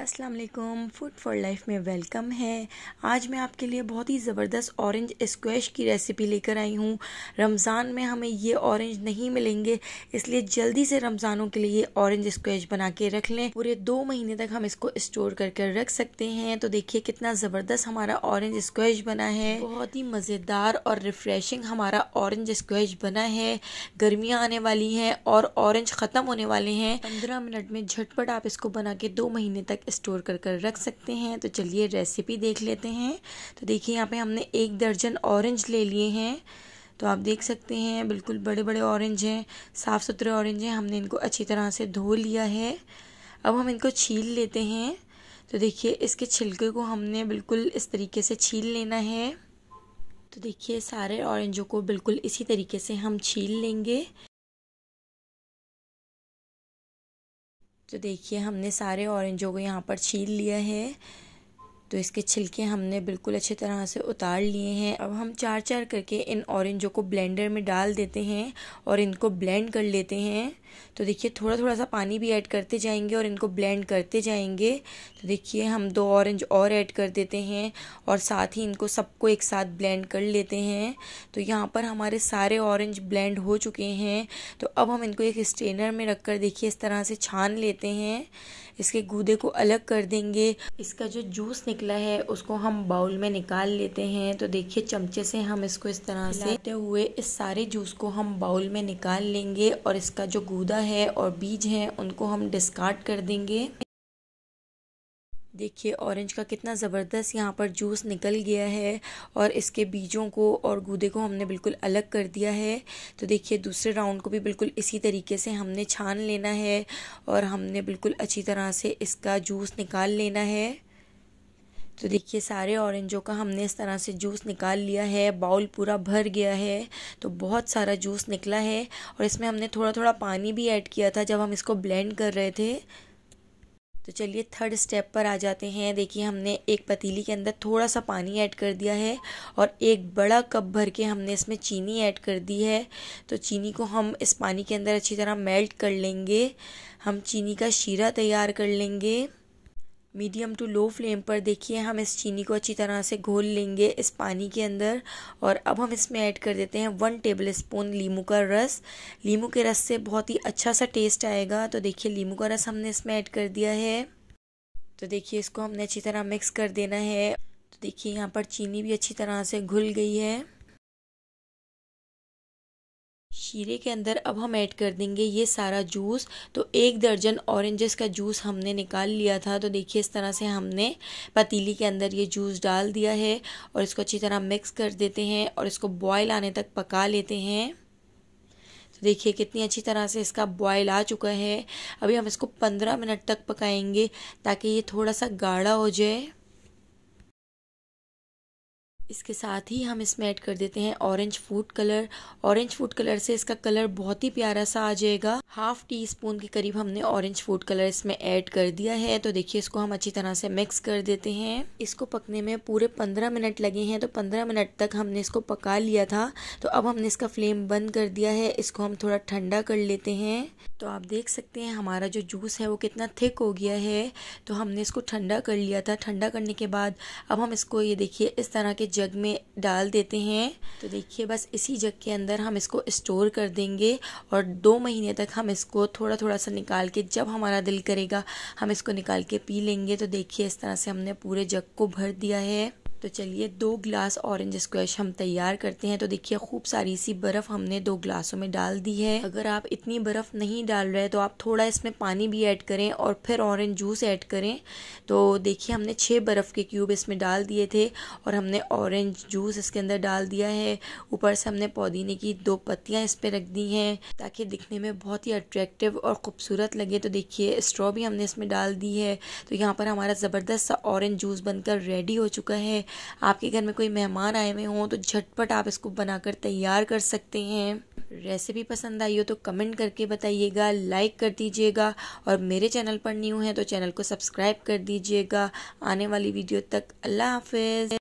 अस्सलाम वालेकुम food for life में वेलकम है आज मैं आपके लिए बहुत ही ज़बरदस्त ऑरेंज स्क्वैश की रेसिपी लेकर आई हूँ रमज़ान में हमें ये ऑरेंज नहीं मिलेंगे इसलिए जल्दी से रमज़ानों के लिए ऑरेंज स्क्वैश बना के रख लें पूरे दो महीने तक हम इसको स्टोर करके रख सकते हैं तो देखिए कितना ज़बरदस्त हमारा ऑरेंज स्क्वैश बना है बहुत ही मज़ेदार और रिफ़्रेशिंग हमारा ऑरेंज स्क्वैश बना है गर्मियाँ आने वाली हैं और ऑरेंज ख़त्म होने वाले हैं पंद्रह मिनट में झटपट आप इसको बना के दो महीने तक स्टोर कर कर रख सकते हैं तो चलिए रेसिपी देख लेते हैं तो देखिए यहाँ पे हमने एक दर्जन ऑरेंज ले लिए हैं तो आप देख सकते हैं बिल्कुल बड़े बड़े ऑरेंज हैं साफ़ सुथरे ऑरेंज हैं हमने इनको अच्छी तरह से धो लिया है अब हम इनको छील लेते हैं तो देखिए इसके छिलके को हमने बिल्कुल इस तरीके से छील लेना है तो देखिए सारे ऑरेंजों को बिल्कुल इसी तरीके से हम छील लेंगे तो देखिए हमने सारे ऑरेंजों को यहाँ पर छील लिया है तो इसके छिलके हमने बिल्कुल अच्छी तरह से उतार लिए हैं अब हम चार चार करके इन ऑरेंजों को ब्लेंडर में डाल देते हैं और इनको ब्लेंड कर लेते हैं तो देखिए थोड़ा थोड़ा सा पानी भी ऐड करते जाएंगे और इनको ब्लेंड करते जाएंगे तो देखिए हम दो ऑरेंज और ऐड कर देते हैं और साथ ही इनको सबको एक साथ ब्लेंड कर लेते हैं तो यहाँ पर हमारे सारे ऑरेंज ब्लेंड हो चुके हैं तो अब हम इनको एक स्ट्रेनर में रख कर देखिए इस तरह से छान लेते हैं इसके गूदे को अलग कर देंगे इसका जो जूस निकला है उसको हम बाउल में निकाल लेते हैं तो देखिए चमचे से हम इसको इस तरह से लेते हुए इस सारे जूस को हम बाउल में निकाल लेंगे और इसका जो गूदा है और बीज है उनको हम डिस्कार्ड कर देंगे देखिए ऑरेंज का कितना ज़बरदस्त यहाँ पर जूस निकल गया है और इसके बीजों को और गूदे को हमने बिल्कुल अलग कर दिया है तो देखिए दूसरे राउंड को भी बिल्कुल इसी तरीके से हमने छान लेना है और हमने बिल्कुल अच्छी तरह से इसका जूस निकाल लेना है तो देखिए सारे ऑरेंजों का हमने इस तरह से जूस निकाल लिया है बाउल पूरा भर गया है तो बहुत सारा जूस निकला है और इसमें हमने थोड़ा थोड़ा पानी भी ऐड किया था जब हम इसको ब्लेंड कर रहे थे तो चलिए थर्ड स्टेप पर आ जाते हैं देखिए हमने एक पतीली के अंदर थोड़ा सा पानी ऐड कर दिया है और एक बड़ा कप भर के हमने इसमें चीनी ऐड कर दी है तो चीनी को हम इस पानी के अंदर अच्छी तरह मेल्ट कर लेंगे हम चीनी का शीरा तैयार कर लेंगे मीडियम टू लो फ्लेम पर देखिए हम इस चीनी को अच्छी तरह से घोल लेंगे इस पानी के अंदर और अब हम इसमें ऐड कर देते हैं वन टेबल स्पून लीमू का रस लीमू के रस से बहुत ही अच्छा सा टेस्ट आएगा तो देखिए लीमू का रस हमने इसमें ऐड कर दिया है तो देखिए इसको हमने अच्छी तरह मिक्स कर देना है तो देखिए यहाँ पर चीनी भी अच्छी तरह से घुल गई है शीरे के अंदर अब हम ऐड कर देंगे ये सारा जूस तो एक दर्जन ऑरेंजेस का जूस हमने निकाल लिया था तो देखिए इस तरह से हमने पतीली के अंदर ये जूस डाल दिया है और इसको अच्छी तरह मिक्स कर देते हैं और इसको बॉयल आने तक पका लेते हैं तो देखिए कितनी अच्छी तरह से इसका बॉयल आ चुका है अभी हम इसको पंद्रह मिनट तक पकाएंगे ताकि ये थोड़ा सा गाढ़ा हो जाए इसके साथ ही हम इसमें ऐड कर देते हैं orange food colour orange food colour से इसका कलर बहुत ही प्यारा सा आ जाएगा हाफ़ टी स्पून के करीब हमने ऑरेंज फूड कलर इसमें ऐड कर दिया है तो देखिए इसको हम अच्छी तरह से मिक्स कर देते हैं इसको पकने में पूरे पंद्रह मिनट लगे हैं तो पंद्रह मिनट तक हमने इसको पका लिया था तो अब हमने इसका फ्लेम बंद कर दिया है इसको हम थोड़ा ठंडा कर लेते हैं तो आप देख सकते हैं हमारा जो जूस है वो कितना थिक हो गया है तो हमने इसको ठंडा कर लिया था ठंडा करने के बाद अब हम इसको ये देखिए इस तरह के जग में डाल देते हैं तो देखिए बस इसी जग के अंदर हम इसको स्टोर कर देंगे और दो महीने तक हम इसको थोड़ा थोड़ा सा निकाल के जब हमारा दिल करेगा हम इसको निकाल के पी लेंगे तो देखिए इस तरह से हमने पूरे जग को भर दिया है तो चलिए दो ग्लास ऑरेंज स्क्वैश हम तैयार करते हैं तो देखिए खूब सारी सी बर्फ़ हमने दो ग्लासों में डाल दी है अगर आप इतनी बर्फ़ नहीं डाल रहे तो आप थोड़ा इसमें पानी भी ऐड करें और फिर ऑरेंज जूस ऐड करें तो देखिए हमने छः बर्फ़ के क्यूब इसमें डाल दिए थे और हमने ऑरेंज जूस इसके अंदर डाल दिया है ऊपर से हमने पुदीने की दो पत्तियाँ इस पर रख दी हैं ताकि दिखने में बहुत ही अट्रैक्टिव और ख़ूबसूरत लगे तो देखिए स्ट्रॉ भी हमने इसमें डाल दी है तो यहाँ पर हमारा ज़बरदस्त सा ऑरेंज जूस बनकर रेडी हो चुका है आपके घर में कोई मेहमान आए हुए हों तो झटपट आप इसको बनाकर तैयार कर सकते हैं रेसिपी पसंद आई हो तो कमेंट करके बताइएगा लाइक कर दीजिएगा और मेरे चैनल पर न्यू है तो चैनल को सब्सक्राइब कर दीजिएगा आने वाली वीडियो तक अल्लाह हाफिज़